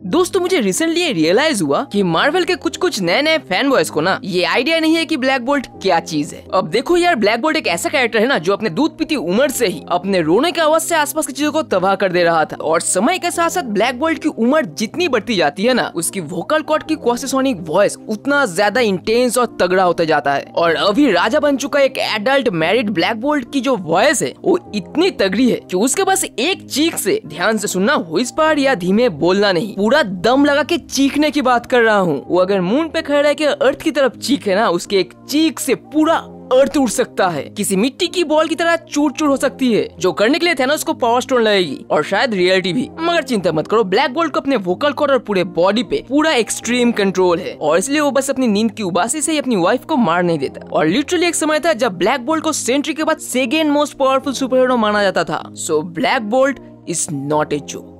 दोस्तों मुझे recently realise हुआ कि मार्वल के कुछ कुछ नए नए फैन बॉयज को ना ये आइडिया नहीं है कि ब्लैक बोल्ट क्या चीज है अब देखो यार ब्लैक बोल्ट एक ऐसा कैरेक्टर है ना जो अपने दूध पीती उम्र से ही अपने रोने के आवाज से आसपास की चीजों को तबाह कर दे रहा था और समय के साथ साथ ब्लैक बोल्ट की उम्र जितनी बढ़ती जाती है ना उसकी वोकल कॉर्ड की क्वासिसोनिक वॉइस उतना ज्यादा इंटेंस और तगड़ा होता जाता है और अभी राजा बन चुका एक एडल्ट मैरिड ब्लैक बोल्ट की जो वॉइस है वो इतनी तगड़ी है की उसके पास एक चीख से ध्यान से सुनना हुई या धीमे बोलना नहीं पूरा दम लगा के चीखने की बात कर रहा हूँ वो अगर मून पे खड़ा है कि अर्थ की तरफ चीख है ना उसके एक चीख से पूरा अर्थ उड़ सकता है किसी मिट्टी की बॉल की तरह चूर चूर हो सकती है जो करने के लिए थे ना उसको पावर स्टोन लगेगी और शायद रियलिटी भी मगर चिंता मत करो ब्लैक बोल्ट को अपने वोकल कॉर्ड और पूरे बॉडी पे पूरा एक्सट्रीम कंट्रोल है और इसलिए वो बस अपनी नींद की उबासी से ही अपनी वाइफ को मार नहीं देता और लिटरली एक समय था जब ब्लैक बोल्ट को सेंट्री के बाद second most powerful superhero माना जाता था so Black Bolt is not a joke